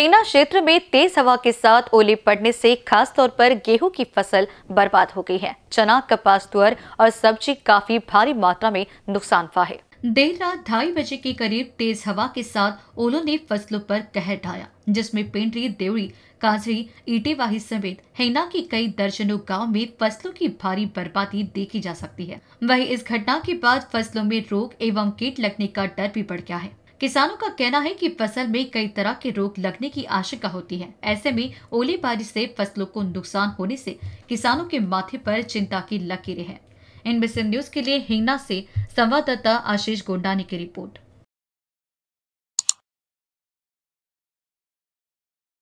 हिंगना क्षेत्र में तेज हवा के साथ ओले पड़ने से खासतौर पर गेहूं की फसल बर्बाद हो गई है चना कपास तुअर और सब्जी काफी भारी मात्रा में नुकसान हुआ है देर रात ढाई बजे के करीब तेज हवा के साथ ओलों ने फसलों पर कहर ढाया जिसमें पेंडरी देवड़ी काजरी ईटेवाही समेत हिंगना के कई दर्जनों गांव में फसलों की भारी बर्बादी देखी जा सकती है वहीं इस घटना के बाद फसलों में रोग एवं कीट लगने का डर भी बढ़ गया है किसानों का कहना है कि फसल में कई तरह के रोग लगने की आशंका होती है ऐसे में ओले बारिश से फसलों को नुकसान होने से किसानों के माथे पर चिंता की लकीरें हैं इन से न्यूज के लिए हिंगना से संवाददाता आशीष गोंडानी की रिपोर्ट